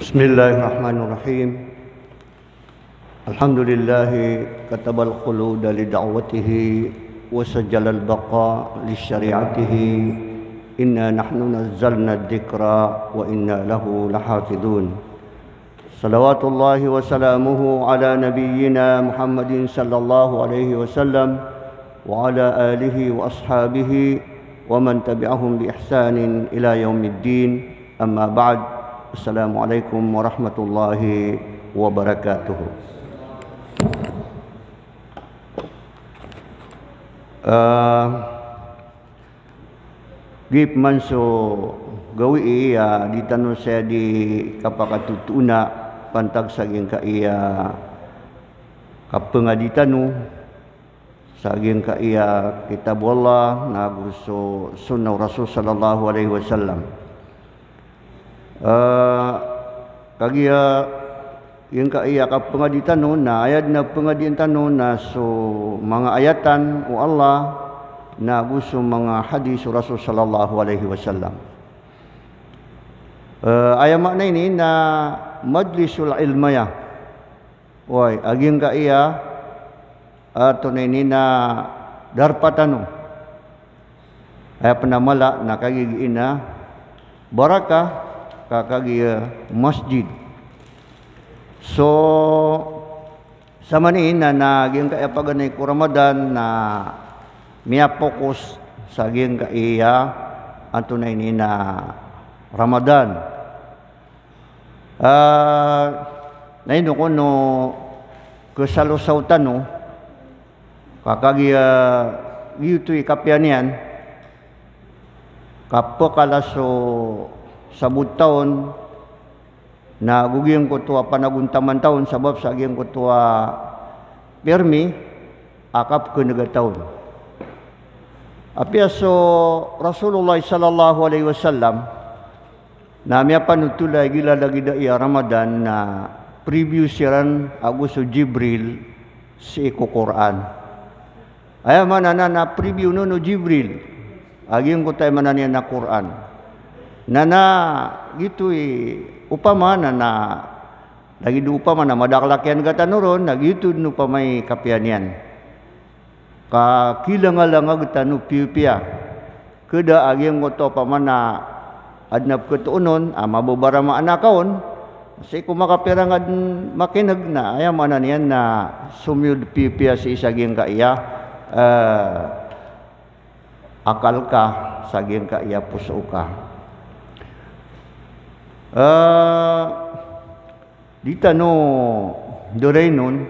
بسم الله الرحمن الرحيم الحمد لله كتب الخلود لدعوته وسجل البقاء لشريعته إنا نحن نزلنا الذكر وإنا له لحافظون صلوات الله وسلامه على نبينا محمد صلى الله عليه وسلم وعلى آله وأصحابه ومن تبعهم بإحسان إلى يوم الدين أما بعد Assalamualaikum warahmatullahi wabarakatuh. الله وبركاته uh, Gip man so gawi iya uh, ditano saya di kapakatutuna pantag saging ka iya uh, kapengaditano saging ka iya kitabullah na gusto sunnaw rasul sallallahu alaihi wasallam uh, eh, kagia eh, yang ka iya ka pengadi tanuna ayat na pengadi tanuna so mga ayatan o oh Allah na gusto mga hadis Rasul sallallahu alaihi wasallam uh, ayat makna ini na majlisul ilmaya wai aging ka iya ato na ini na darpatano ayat penamala na kagigiin barakah kakagi uh, masjid so sa manin na naging kaipagan ni ko Ramadan na miya focus sa ging kaiya ang tunay ni na Ramadan. Uh, ah, na ino ko no kasalusautan no kakagi uh, ah, yuto'y kapyan yan kapo kalaso sabud taon na gugyong ko tuwa panaguntaman taon sabab sa gyung ko tuwa permi akap ko nagataon apiya so Rasulullah sallallahu alaihi wasallam na miya panutulay gila lagi da iya Ramadan na preview siran ako Jibril si ko Quran ayaw man na na preview no no Jibril agyong ko tayo mananian na Quran nana gitu upama nana lagi di upama na madaklakian kata nuron na gitu nupamay kapianian ka kilangalangag tanu piupia kada agyang ngoto pamana adnap ketuunon ama bubara maanakaon Kasi kung perang ad makinag na, ayam man na sumyod pipia si isaging kaiya, uh, eh, akal ka, saging iya puso ka. Uh, ah, dita no doray nun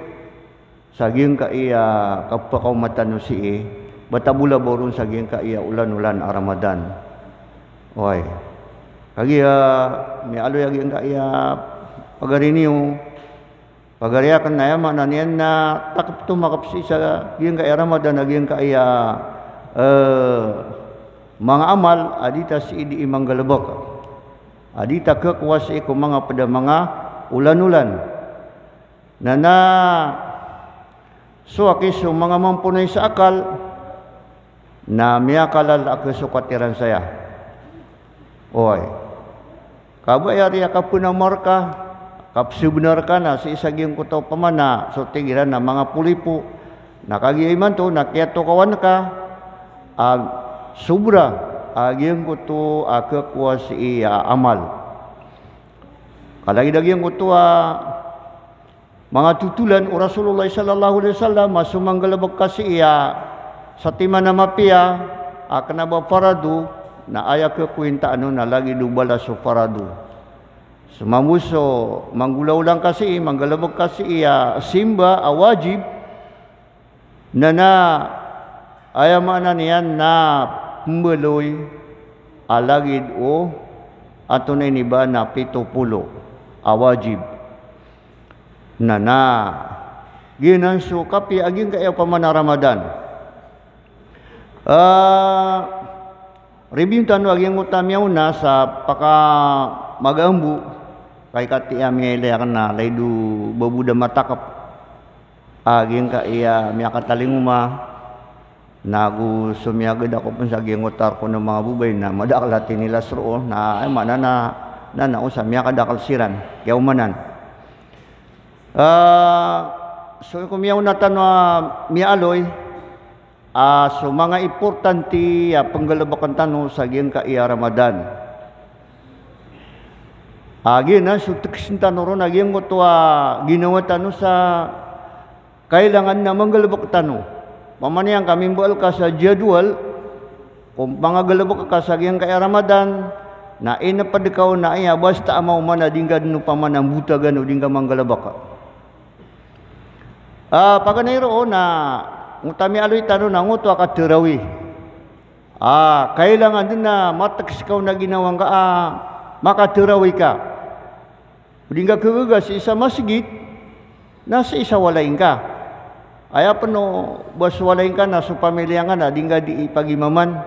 sagyang ka iya kapakaw mata no si e batabula boron sagyang ka iya ulan-ulan a ah, Ramadan oy kagya ah, may aloy agyang ka iya pagarini yung oh. pagariya kan na yaman na niyan na takap tumakap si sa gyang ka iya Ramadan agyang ka iya uh, mga amal adita si idi imang galabok Adi tak kuasai ku manga pada manga ulan-ulan nana suaki so, su mga mampunay sa akal na miyakalal ako sukatiran saya oy kabayari akapunamar ka kapsibunar ka na sa isagyong kuto pamana so tigiran na mga pulipo nakagiyaman to nakiyato kawan ka uh, subra aging kutu akakwa si iya amal. Kadagi-dagi ang kutua ah, mga tutulan o Rasulullah sallallahu alaihi wasallam masumanggalabag ah, kasi iya sa tima na mapia akna ah, ba faradu na aya ke kuinta ano na lagi dubala so faradu. Sumamuso manggulaw lang kasi manggalabog kasi iya simba awajib na na ayaman na niyan na muloy alagid o ato ni ba na pito awajib na na ginan kapi agin kayo pa man Ramadan ah uh, review tanu agin utamyaw na sa paka magambu kay kati amya ilayar na laydu babuda matakap agin ka iya miya katalinguma Nagu sumiagid ako pun sa gingutar ko ng mga bubay na madaklati nila suro oh, na ay mana na na nausa miya kadakal siran kaya umanan. Uh, so kumiyaw na tanwa uh, miya aloy uh, so mga importante uh, panggalabakan tanong sa gin ka iya Ramadan. Agi na so tiksin tanong ro naging mo ginawa tanong sa kailangan na manggalabak tanong Paman yang kami buat kasa jadwal kumpang agalabok yang kaya Ramadan na ina padkaw na iya basta amaw mana dingga paman yang buta gano dingga manggalabaka. Ah paganiro oh, na ngutami alui tano na nguto akatirawih. Ah kailangan din na mataks ikaw na ginawang ka ah, makatirawih ka. Dingga kugugas isa masjid nasa isa walain ka. Aya pano baswalain ka na so pamilya nga na dingga di maman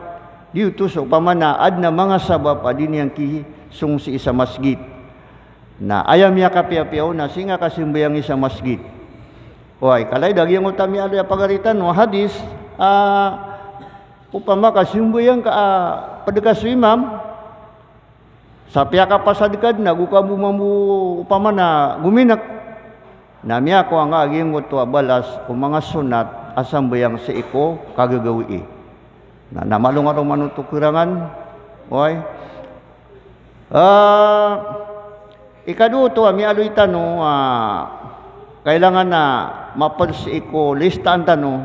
diutus upama na adna mga sabab adin yang ki sung si isa masgit. Na ayam ya kapiapiaw na singa kasimbayang isa masgit. Oay kalay yang utami ada ya pagaritan no hadis a uh, upama kasimbayang ka uh, padekas imam sapya ka pasadkad na gukabu mambu upama na guminak Nami ako ang agingot to abalas o mga sunat asambayang si iko kagagawi. Na namalong araw manutukirangan. Okay? Uh, ah, ikaduto, ami aloy tanong, uh, kailangan na mapansi iko lista ang tanong,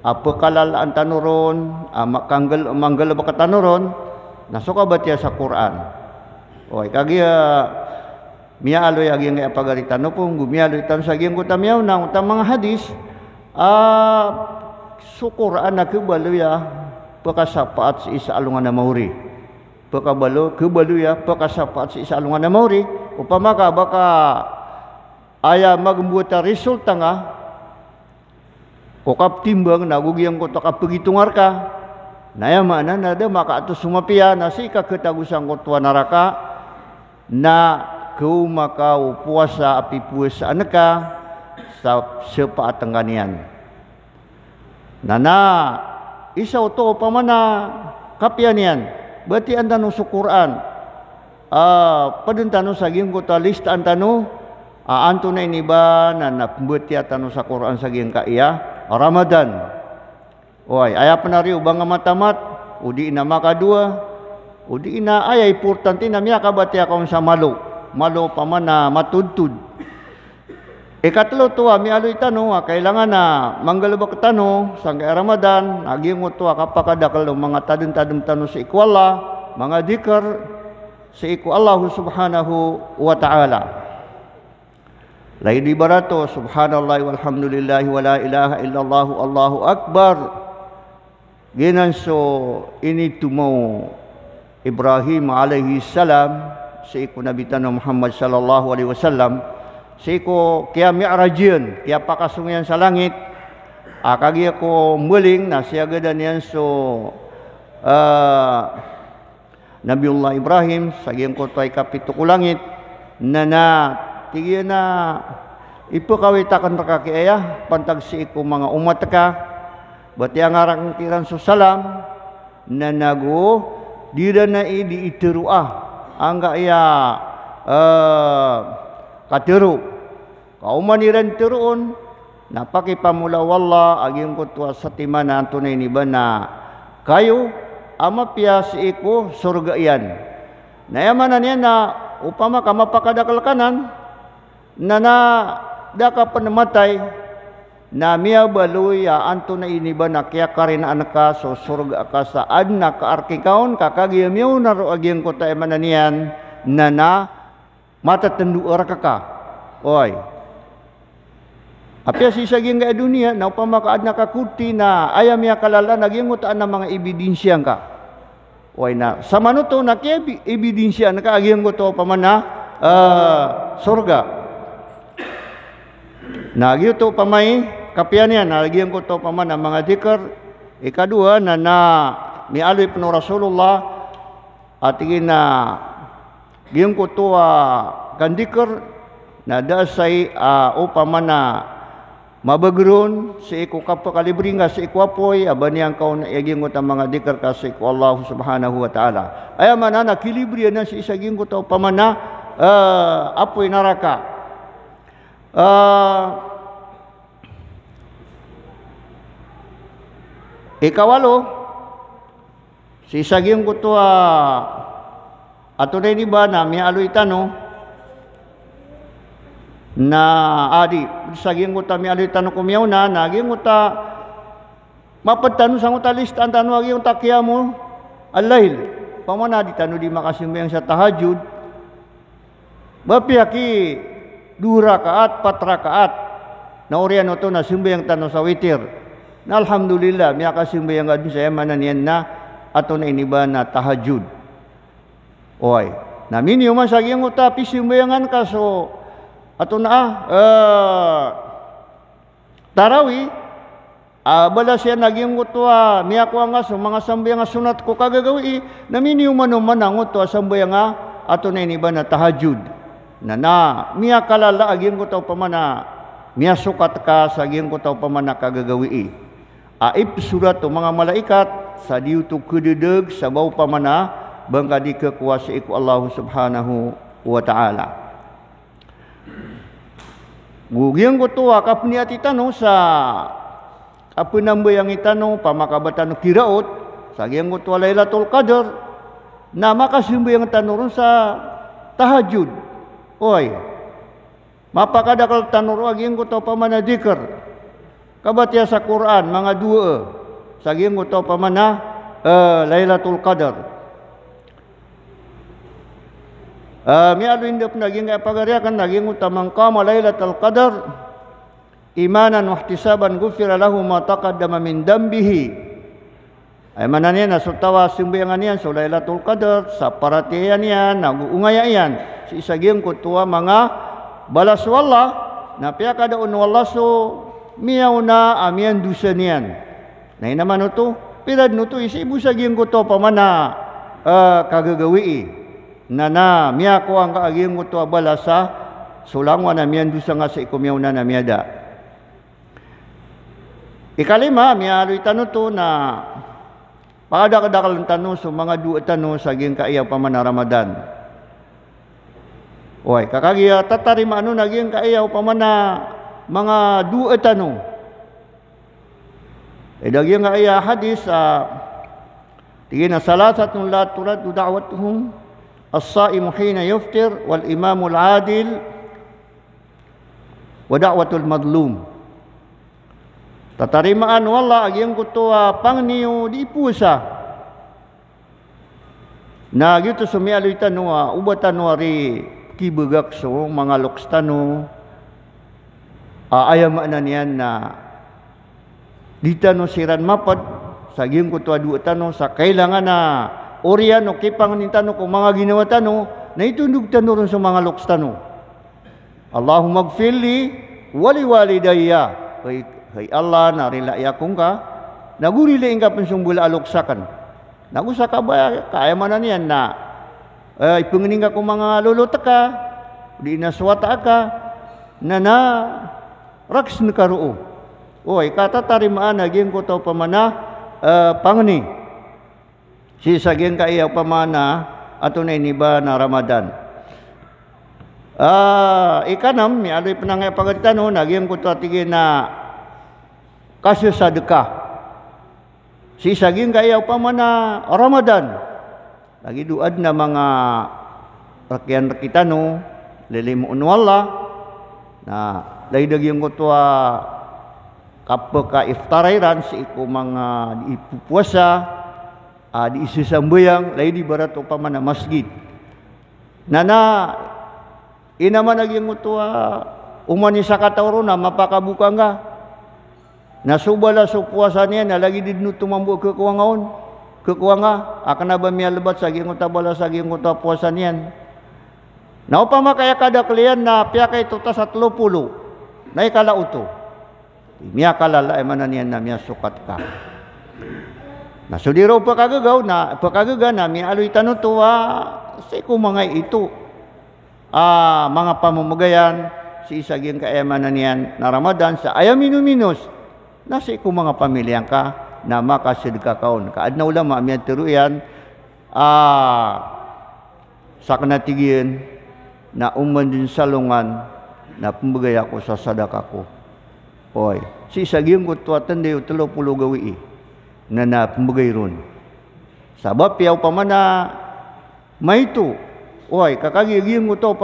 apa kalala ang tanoron, uh, ah, makanggal, manggal ba ka tanoron, nasuka ba tiya sa Quran? Okay, kagaya, Mia ya geng apa ya apagaritan no kung gumialitan ya sa geng kutamiyaw na ang tamang hadis ah syukur anak kebaluya pakasapaat si isa alungan na mauri balu, kebaluya pakasapaat si isa alungan na mauri upama ka baka aya magbuta resulta nga ukap timbang nagugiyang ko takapagitungar ka naya mana nada maka ato sumapiya na si kaketagusan ko naraka na Kau makau puasa api puasa aneka sepa tenganian nana isaw to pamana kapianian berarti antanu sukuran uh, padentanu saging kota list antanu uh, antuna ini ba nana berarti antanu sakuran saging kak iya Ramadan Oi, ayah penari ubang matamat udi ina maka dua udi ina ayah importante na miya kabati akong sa malo malo pa man na matudtud. Ikatlo to, ah, mi aloy tano, ah, kailangan na manggalubak tano, sang kay Ramadan, agingot to, ah, kapakadakal mga tadong-tadong tano sa ikwala, mga dikar, sa iku Allah subhanahu wa ta'ala. Laili barato, subhanallah, walhamdulillahi, wala ilaha illallah, Allahu akbar. Ginan so, initumo Ibrahim alayhi salam, siku Nabi Tanu Muhammad sallallahu alaihi wasallam siku kia mi'rajian kia pakasungian sa langit akagi ko muling na siya gadan yan so uh, Nabiullah Ibrahim sagyang ko tay kapito ko langit na na tigya na ipakawitakan ka kiaya pantag si ko mga umat ka bati ang arang tiran so salam na nago dira na anga ah, iya uh, eh, katiru kauman turun, tiruun napaki pamula walla aging kutwa satimana tunay ni bena kayu ama pias iku surga ian nayamanan yan na upama ka mapakadakal kanan nana daka penematai na miya baluya anto na iniba na kaya ka rin anaka susurg aka sa adna ka arkikaon kakagiyamiyaw na roagyan ko tayo mananian na na matatanduara ka ka oy apya si saging nga dunia na upang makaad na kakuti na ayam ya kalala naging utaan ng mga ebidensya ka oy na sa manuto na kaya ebidensya na kaagiyang ko to pamana uh, ah, surga Nagyuto pamay kapianian nalagyan ko to paman ang mga dhikr ikadua na na ni alip no Rasulullah at na giyong ko to uh, ah, gandikr na dasay uh, ah, upaman oh, na ah, mabagroon si iku kapakalimringa si iku apoy abani ang kaun iagingot ang mga dikar ka si iku Allah subhanahu wa ta'ala ay mana nakilibriya na si isagingot o pamana uh, apoy naraka uh, Ikawalo, si sagyong kutua ah, ato na ba na may aloy tano na adi ah, sagyong kuta may aloy tano kumiyaw na naging kuta mapadtano sa kuta list ang tano agi takya mo alail pamana di tano di makasimayang sa tahajud bapiyaki dura kaat patra kaat na oriano to na sumbayang tano sa witir alhamdulillah miya kasimba yang gadun saya manan yan na ato na iniba na tahajud oy na minyo man sa giyang utapi simbayangan ka so ato na ah uh, tarawi Ah, bala siya naging utwa, miya ko nga so mga sambay nga sunat ko kagagawi, naminyo mano man ang utwa sambay nga ato na iniba na tahajud. Na na, miya kalala aging ko taw pamana, miya sukat ka sa aging ko taw pamana kagagawi aib surat mga malaikat sa diutu kededeg sabau pamana bangkadi di kekuasa iku Allah subhanahu wa ta'ala gugiang ko tuwa kapni ati tanu sa apa namba yang itanu pamakabatan kiraut sagiang ko tuwa lailatul qadar na makasimbo yang tanurun sa tahajud oy mapakadakal tanur agiang ko tuwa pamana zikr Kabat sa Quran mga dua. Saging mo to pamana uh, eh, Lailatul Qadar. Uh, mi adu indap naging pagariakan ya, naging utamang qama Lailatul Qadar imanan wa ihtisaban ghufira lahu ma taqaddama min dambihi. Ay eh, mananian nasutawa simbayangan yan so Lailatul Qadar sa paratiyan yan naguungaya yan. Si isaging kutua mga balas wala na piya kada miyaw na amian dusa niyan. Na naman ito, pirad no to, isibusagin ko to pamana uh, ah, kagagawi na na miya ko ang kaagiyang ko to abala sa sulangwa na miyan dusa nga sa ikumiyaw na namiyada. Ikalima, miya aloy tanong to na pakadakadakal ang tanong sa mga duwa tanong sa aging kaiyaw pamana Ramadan. Oy, kakagiya tatarima ano naging kaiyaw pamana mga duha tanong. E eh, dagyan nga iya hadis uh, tigin na salasatun la turaddu da'watuhum as-sa'imu hina yuftir wal imamul adil wa da'watul madlum. Tatarimaan wala agyang kutuwa ah, pang niyo di pusa. Na gitu sumialoy tanwa, ubatan wari kibagak so mga lokstano uh, ah, ayam ananian na dita no siran mapad sa giyong ko tuwa tano sa kailangan na orian no kipang ni tano kung mga ginawa tano na itunog tano ron sa mga loks tano Allahumma gfirli wali walidayya kay, kay Allah na rila yakong ka nagurili ka pansumbula aloksakan nagusa ka ba kaya man niyan na uh, ipungining ka kung mga lulota ka di naswata ka na na raks nakaruo o ikatatarimana gin ko to pamana uh, pangni sisa gin ka iya pamana ato na iniba na ramadan ah uh, ikanam mi aloy panangay pagatan o oh, nagin ko to tigin na kasyo sadekah sisa gin ka iya pamana ramadan lagi duad na mga rakyan rakitano oh, lilim unwala na daging kotua kapeka iftarairan seiku mga ipupuasa uh, di isi sambayang lain di barat upama na masjid nana inaman naging utua umani sa katawrona mapakabuka nga nasubala sa puasa niya na lagi din tumambo kekuangaon kekuanga akan na ba miya lebat sa giyang utabala sa giyang utua puasa niyan na upama kaya kada kliyan na piyakay tutas sa 30 na ikala uto. Miya kalala ay mananian na miya sukat ka. Nasudiro pagkagagaw na pagkagaga na miya aloy tanutuwa sa ko mga ito. Ah, mga pamumugayan si isagyang kaeman na niyan na Ramadan sa ayam minuminos na sa ko mga pamilyang ka na makasid ka kaon. Kaadnaw lang maamiyan tiruyan ah, sa kanatigiyan na uman din salungan na pembagay ako sa sadaka ko. Oy, si sagyong kutuatan dayo telo pulo gawi na na pembagay ron. Sabab piyaw na may ito. Oy, pa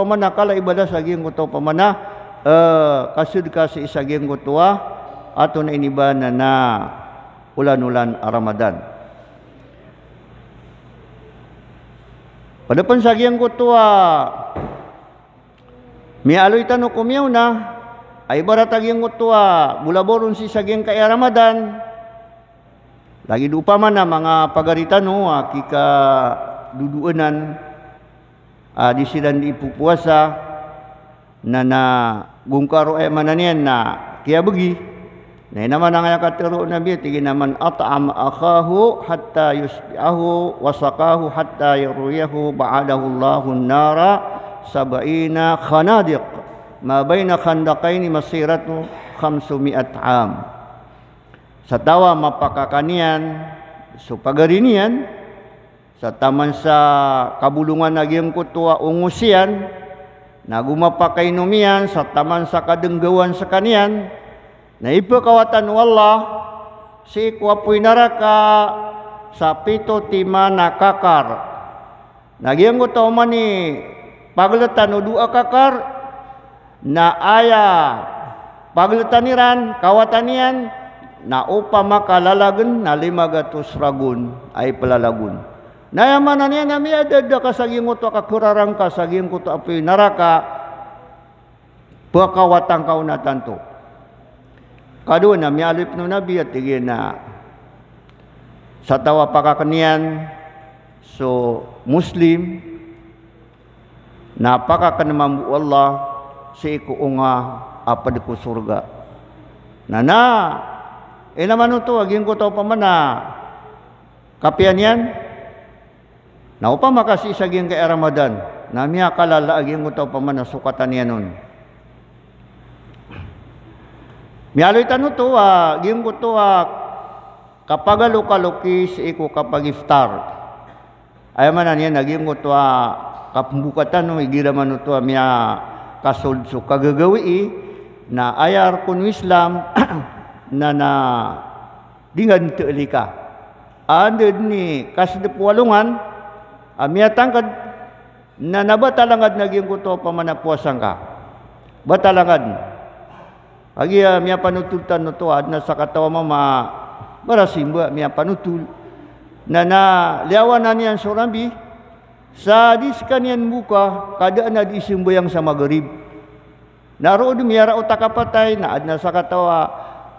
man na kala ibadah sagyong kuto pamana uh, eh, kasud ka si isagyong kutua ato na iniba na na ulan-ulan Ramadan. Pada pensagian kutua mialoytanu kumyauna ay baratagyang utwa bulaboron si saging kaya Ramadan lagi dupa man na mga pagaritano akika duduanan uh, di sidan di pupuasa na na gungkaro ay e mananian na kaya begi na naman ang nabi, na biya naman at'am akahu hatta yusbi'ahu wasakahu hatta yaruyahu ba'adahu Allahun nara sab'ina khanadiq ma baina khandaqaini masiratu khamsumi'at am satawa mapakakanian supagarinian sataman sa kabulungan nagiyang kutua ungusian naguma pakai numian sataman sa kadenggawan sekanian na ipakawatan wallah si kuapuy naraka sapito tima nakakar nagiyang kutua mani pagletan dua kakar na ayah pagletaniran kawatanian na upa maka na lima gatus ragun ay pelalagun na yamananian niya nami ada da kasaging uto kakurarang kasaging kuto api naraka pakawatang kau na tanto kadu ya na mialip no nabi at tigin na sa tawa so muslim napaka napakakanamam Allah sa iko nga apad ko surga. Nana, e naman ito, aging ko to pa man na. Ah. Kapian yan? Naupa makasisagin kay Ramadan. Namiya kalala aging ko to pa man na sukatan yan nun. Miyaloy tanu to, a ah. aging ko to, ah, kapag alukalukis, iko kapag iftar. Ayaw man na niya, ko to, a ah. kapumbukatan no igira man to amya kasudso kagagawi na ayar kun Islam na na dingan lika ada ni kasde pualungan amya tangkad na nabatalangad naging kuto pamanapuasan ka batalangad Pagi amia ya mia panututan no tuad na sa katawa mama barasimba amia panutul na na liawanan yan surambi Sadis kanian buka kada na di nah, yang sama garib. Naro di miyara utakapatay na adna sa katawa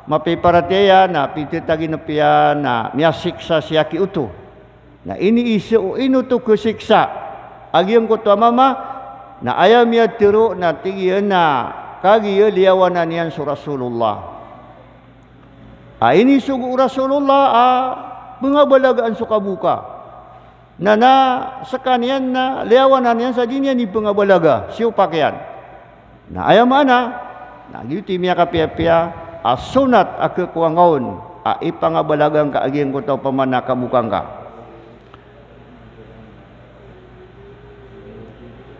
mapiparateya na pititagi na piya na miyasiksa siya kiuto. Na iniisi o inuto ko siksa. Agiyang ko mama na ayam ya tiro na tigiyan na kagiyo liyawanan yan su Rasulullah. Ah, ini sugu Rasulullah ah, bangabalagaan suka buka nana sekanian na leawanan yang sa dinya ni pengabalaga siu pakaian na ayam mana na gitu miya kapia-pia asunat ake kuangaon a ipangabalagang ka ageng ko tau pamana kabukang ka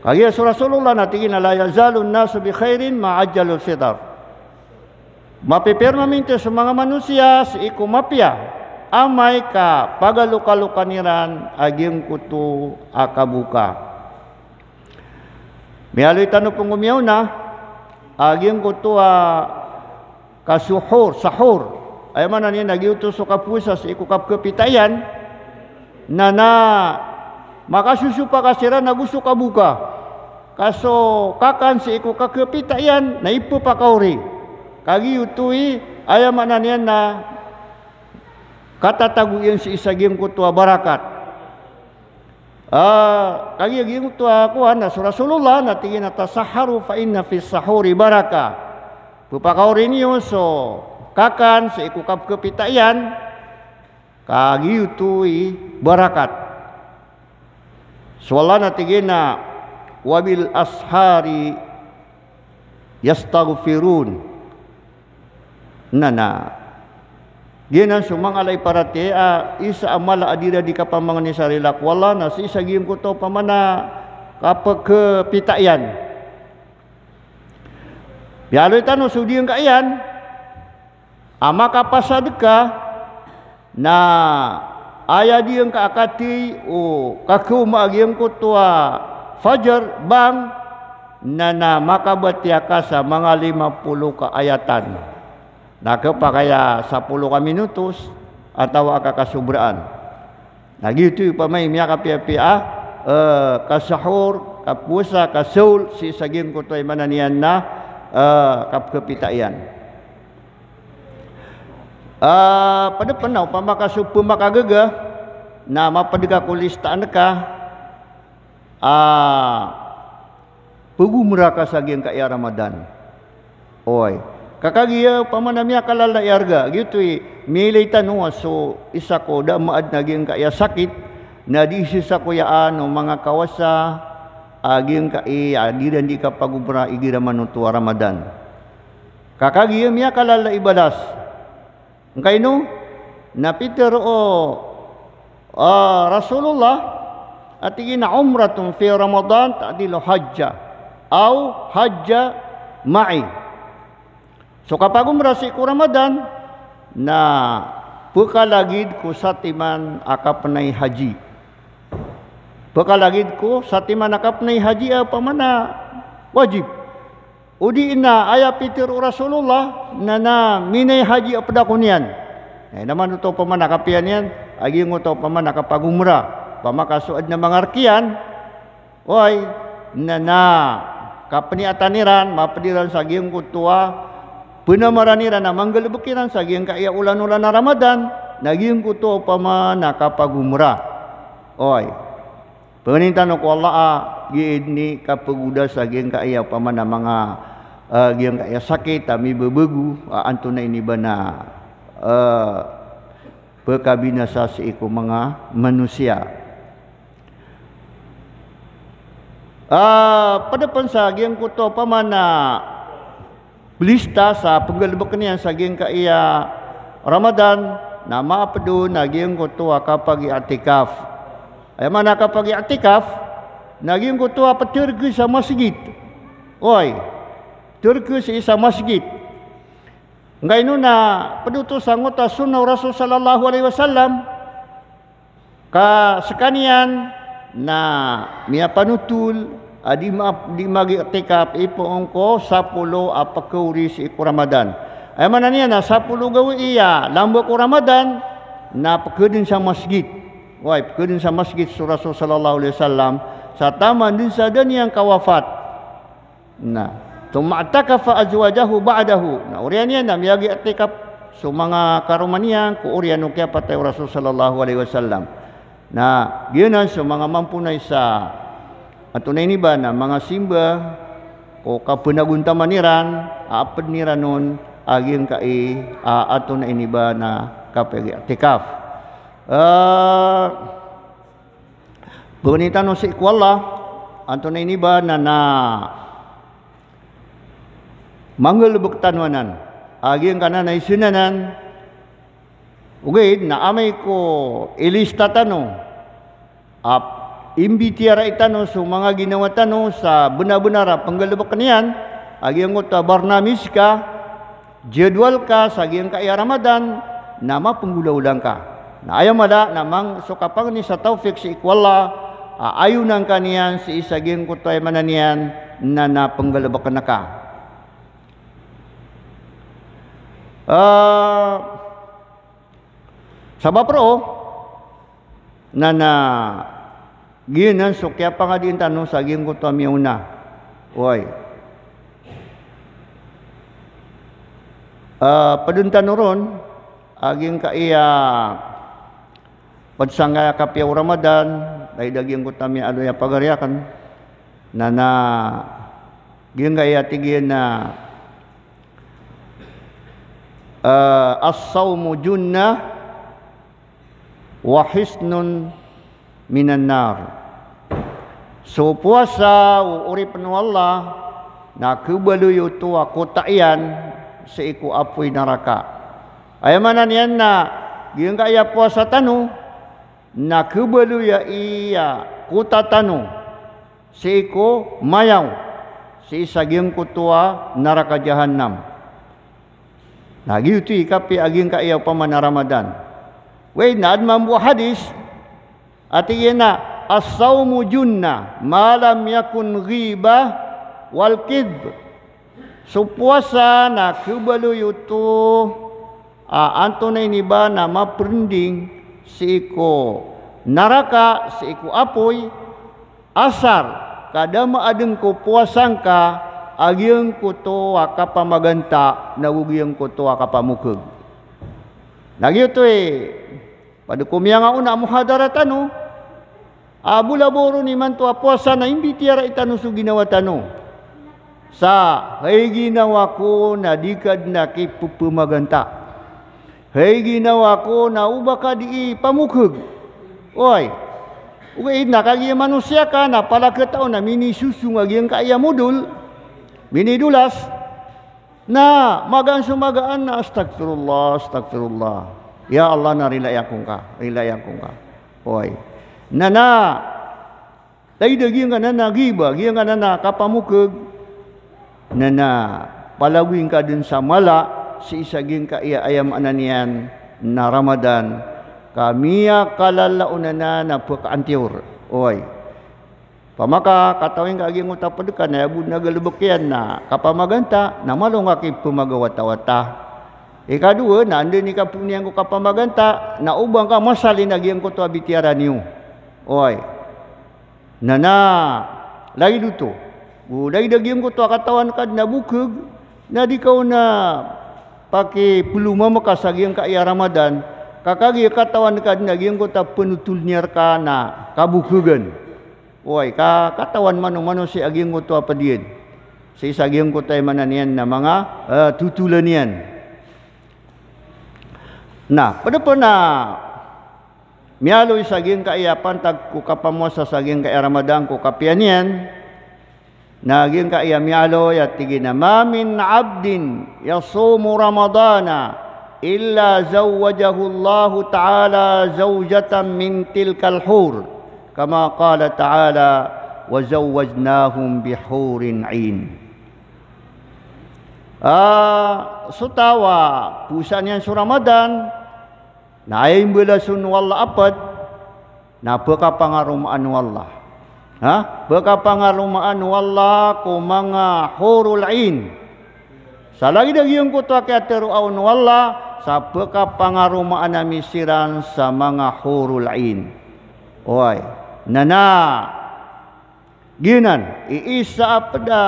kaya Rasulullah na tingin na la yazalun nasu bi khairin ma'ajjalul fitar mapipirma mintes sa mga manusia si ikumapya amay ka pagalukalukaniran agim kutu akabuka. Mialoy tanong pong umiyaw na, agim kutu a ah, kasuhor, sahor. Ay man ani nagiutos sa kapusa sa ikukapkapitayan na na makasusupa kasira na gusto kabuka. Kaso kakan si ikukakapitayan eh, na ipo pa kauri. Kagiutui ayaman na niyan na katataguin si isagim ko tua barakat ah kagi gim tua kuan na rasulullah na tingin natasaharu fa inna fi sahuri baraka pupakaw rin so kakan sa ikukap kapitayan kagi utui barakat soalana na nah, wabil ashari yastaghfirun nana Gina sumang alay parati a isa amala adira di kapamangan ni sarilak wala na si isa giyong ko to pamana kapag ke pitayan. Yalo itano sudi yung kayan ama kapasad ka na aya diyang kaakati o kakuma agiyang ko to fajar bang na na makabatya ka sa mga 50 kaayatan. ayatan nakapakaya sa 10 ka minutos atawa kakasubraan nagitu pamay miya ka pia-pia uh, eh, kasahur kapusa kasul si saging ko to'y mananian na uh, eh, kapkapitayan uh, eh, pada penaw pamakasu pumakagaga na mapadiga kulistaan ka ah uh, pugumra ka saging kaya Ramadan oy Kakagiya ah, pamanamya kalala yarga gitu milay tanong ah, so isa ko da maad naging kaya sakit na di sa kuyaan ah, o mga kawasa aging ka eh, agiran di ka pagubra igira manutua Ramadan. Kakagiya miya kalala ibalas. Kay no na Peter o uh, Rasulullah at na umratun fi Ramadan tadilo hajja au hajja ma'i. So kapag umrasi ko Ramadan na pekalagid ko sa timan akapnay haji. Pekalagid ko sa timan akapnay haji apa mana wajib. Udi na aya pitir Rasulullah na na minay haji apa ko niyan. Eh naman ito pa man nakapian yan, agi mo to pa man nakapagumra, pamakasuad na mangarkian. Oy, na na ataniran mapadiran sa giyong kutua penamaran ni rana manggil berkiran sagi yang kaya ulan-ulan Ramadan nagi yang kutu upama nak apa gumra oi penintan aku Allah ini kapaguda sagi yang kaya upama nak mga uh, yang kaya sakit tapi berbegu uh, antuna ini bana uh, berkabinasa seiku mga manusia Uh, pada pensa yang kutu apa lista sa penggalbok niya sa gin ka iya Ramadan na maapdo na gin ko tuwa kapag i-atikaf. Ay man kapag i-atikaf, na gin ko tuwa patirgi sa masigit. Oy, turki sa isa masigit. Ngayon na paduto sa ngota sunna Rasul sallallahu alaihi wasallam ka sekanian na miya panutul Adi ah, ma di magi take ipo onko sapulo apa iku Ramadan. Ay eh, man niya na sapulo gawi iya lambo ko Ramadan na pagkudin sa masjid. Wai pagkudin sa masjid surah sallallahu alaihi wasallam sa taman din sa dan yang kawafat. Na tumataka fa azwajahu ba'dahu. Na urian niya na miyagi atikap so mga karumanian ku urian no kaya patay Rasul sallallahu alaihi wasallam. Na ginan so mga mampunay sa ni ini bana ah, mga simba o oh, kapunagunta maniran apad ni ranon aging kai ato ah, na ini bana ah, kapag tikaf, Uh, Gumita si Kuala ato na ini bana na manggulubuk tanwanan aging kana na isunanan na amay ko ilista tanong. imbitiyara itanos so mga ginawatano sa bunabunara panggalubak kaniyan agiyang uta barnamis ka jadwal ka sa agiyang kaya ramadan nama panggulaulang ka na ayaw mada namang sukapang ni sa taufik si ikwala ayaw ng kaniyan si isagiyang kutay mananiyan na napanggalubak na ka uh, sa bapro na na Ginan ah, so kaya pa nga din tanong sa gim ko tami una. Uy. Uh, ah, paduntan ron aging ka iya padsangga kapya Ramadan dai daging ko tami ano ya pagaryakan na na gin ka iya tigin na uh, as-sawmu junna wa hisnun minan nar so puasa uri penu Allah na kubalu yu tu aku takyan seiku apui naraka. ayam mana ni anna gengka ya puasa tanu na kubalu ya iya kuta tanu seiku mayau seisa gengku tua neraka jahanam Nagi itu ikapi aging kaya upama na Ramadan. Wey, naad mambu hadis, ati yena as-sawmu junna ma lam yakun ghibah wal kidb so puasa na kubalu yutu uh, ah, antunay ba na maprending si iko naraka si iko apoy asar kadama maadeng ko puasang ka agyang ko to akapamaganta nagugyang ko to akapamukog nagyuto eh padukumya nga una muhadaratan no abulaboro ni man to apuasa na imbitiyara itano su ginawatano sa hey ginawa ko na dikad na kipupumaganta hey ginawa ko na uba ka di pamukhug oy ugay na kagi manusia ka na pala katao na mini susung agi ang kaya modul mini dulas na magan sumagaan na astagfirullah astagfirullah ya Allah na rilayan kong ka rilayan ka oy nana tayda giyang ka nana giba giyang ka nana kapamukag nana palawing ka dun sa mala si isaging ka iayam ananian na Ramadan kamiya kalalaunan na na pagkaantiyor oy Pamaka katawin ka aging utapod ka na yabud na galubok yan na kapamaganta na malong akip kumagawata-wata. Ikaduwa, nandun ni kapunian ko kapamaganta na ubang ka masalin aging ko to abitiara niyo. Oi. Nana. lagi du tu. Oh, lai daging ko to akatawan kad na bukag. Na di kau na pakai peluma maka sagiang kaya Ramadan. Kakagi katawan kad na giyang ko ta penutul nyar ka na kabukugan. Oi, ka katawan mano-mano si aging ko to apa diin. Si sagiang ko tay mananian na mga uh, eh, tutulanian. Nah, pada pernah Mialo isagin ka iya pantag ko kapamosa sa saging ka ramadang ko kapianian. Naging ka iya mialo ya tigina mamin abdin yasumu ramadana illa zawwajahu Allahu ta'ala zawjatan min tilkal hur kama qala ta'ala wa zawwajnahum bihurin ain ah uh, sutawa pusan yang suramadan Naim bila sun wala apat. Na beka pangarumaan wala. Ha? Beka pangarumaan wala ku mga hurul ain. Salagi dagiyong kutwa kaya teruaun wala. Sa beka pangarumaan na misiran sa mga hurul ain. Oy. Nana. Ginan. Iisa apda.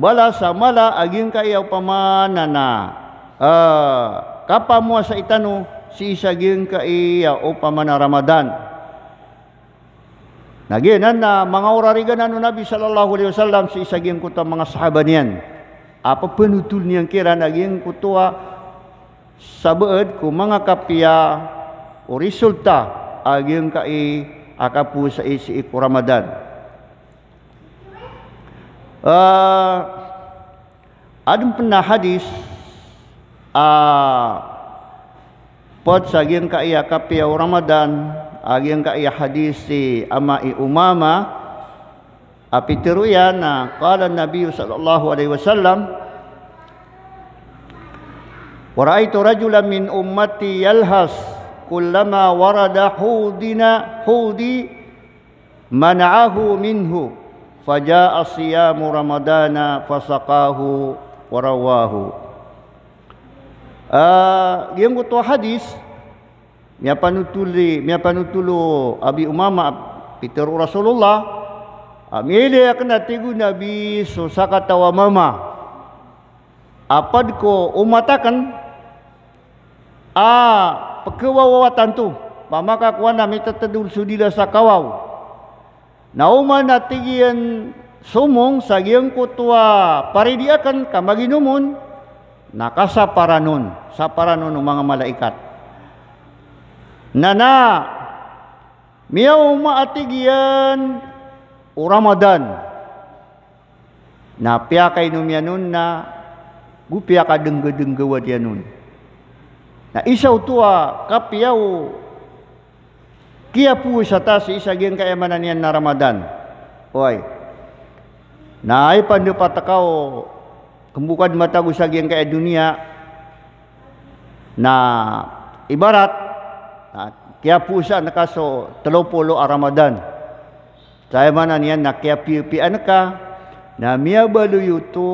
Bala sa mala aging kayaw pamanana. Uh, eh, kapa mo sa itano si ka iya o pamanaramadan. Naginan na mga orari ganan Nabi sallallahu alaihi wasallam si isagin ko ta mga sahaba niyan. Apa penutul niyan kira naging kutua sabeud ko mga kapia o resulta aging kai akapu sa isi iku Ramadan. Uh, adun pernah hadis uh, Pod saging ka iya kapiyaw Ramadan, aging ka iya hadisi ama i umama, api tiruya kala Nabi sallallahu alaihi wasallam, ورأيت رجلا من أمتي يلهث كلما ورد حودنا hudi, منعه minhu, فجاء صيام رمضان فسقاه warawahu. yang ah, kutuah hadis Miapa nutuli Miapa nutulu Abi Umama Peter Rasulullah Amile ah, yang kena tegu Nabi Susaka tawa ah, mama Apadko umatakan A wawatan tu Pamaka kuana Mita tedul sudila sakawaw Nauma na tigian sumong sa giyang kutuwa paridiakan kamaginumon numon nakasapara nun, sapara nun ng mga malaikat. Nana, miyaw maatig yan, o Ramadan. Napiya kay numyanun na, gupiya ka dengga-denggawa diyan nun. Na isaw tua, kapiyaw, Kaya po sa tas, isagin kayamanan yan na Ramadan. Oy, na ay pandupatakaw, Kebukan mata Gusagi yang kayak dunia. Nah, ibarat nah, kaya pusa na kaso telopolo a ah Ramadan. Saya mana niyan na kaya piupi anaka na miya baluyo to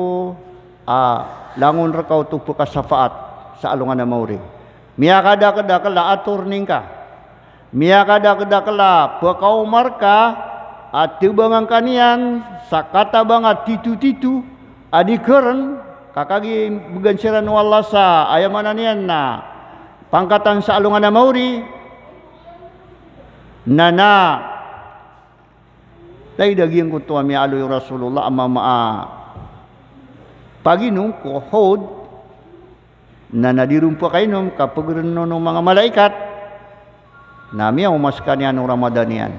ah, langon rakaw to po kasafaat sa alungan na mauri. Miya kada kada kala atur ka. Miya kada kada kala pakaumar ka at ah, tubangan kanian sa katabang at titu-titu Adi adikaran kakagi bugansiran walasa Allah sa ayamanan na pangkatan sa alungan na mauri nana na Dahil daging ko tuami mi aloy Rasulullah ama maa paginong ko hold na nadirumpa kayo nung kapag rin mga malaikat na miyaw mas kanyan ng Ramadan yan.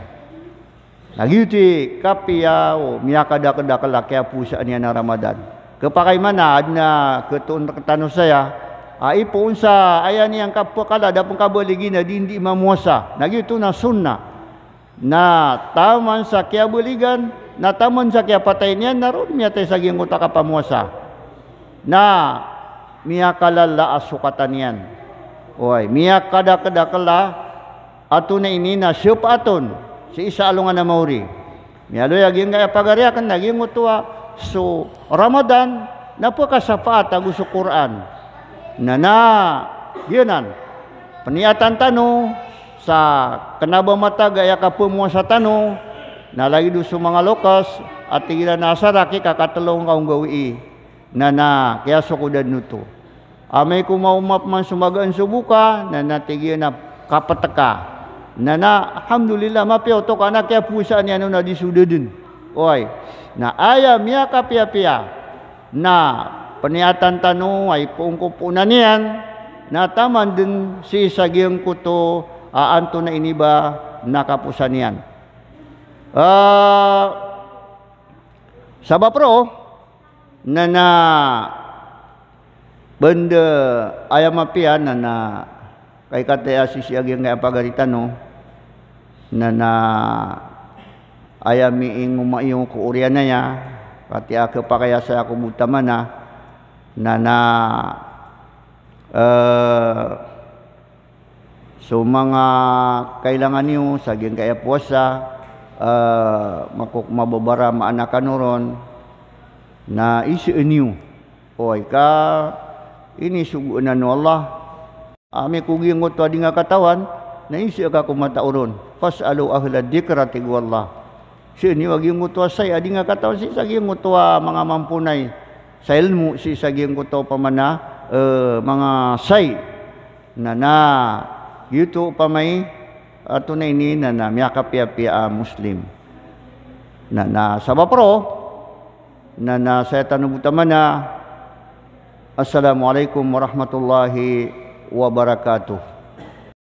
Nagiti kapia o miyakada kada kala kaya pusa niya na Ramadan. Kapakay mana? na ketun ketanu saya ai punsa ayan yang kapwa kala dapun kabaligi na dindi mamuasa. Nagito na sunna na taman sa kaya buligan na taman sa kaya patay niya naron miya tay saging uta kapamuasa. Na miya kalala asukatan niyan. Oy, miya kada kada kala atun na ini na syup atun si isalo alungan na mauri. Mialoy aging nga pagariakan naging utua. So Ramadan napakasapat ang gusto Quran. Na na yunan. Paniatan tanu, sa kanabang mata gaya kapumo sa tanu, na lagi do mga lokas at tigila nasa raki kakatalong kaong gawi na na kaya sukudan to. Amay kumaumap man sumagaan subuka na natigil na kapataka nana alhamdulillah mapi otok ya, anak ya kya pusa ni anu na disududun oi na aya mia ka pia pia na peniatan tanu ai pungkupunan punanian, na nah, taman din si sagyang kuto aanto na iniba nakapusan nian uh, ah, sabapro nana benda ayam apian nana kay kata asisi ya, agyang kay apagaritan no na na ayam iyong kuurian na niya pati ako pa kaya sa ako mutama na na na uh, so mga kailangan niyo saging kaya puwasa uh, makuk mababara maanakan noron na isu niyo oy ka ini sugunan Allah Ami kugingot to di nga katawan naisyo ka kumatauron fasalu ahla dikra tigwallah si ni wagi yung utwa say adi nga katawan si sagi yung utwa mga mampunay sa ilmu si sagi yung pamana uh, eh, mga say na na yuto pa may ato na ini na na miyaka pia muslim na na sa bapro na na sa tanubutama na Assalamualaikum warahmatullahi wabarakatuh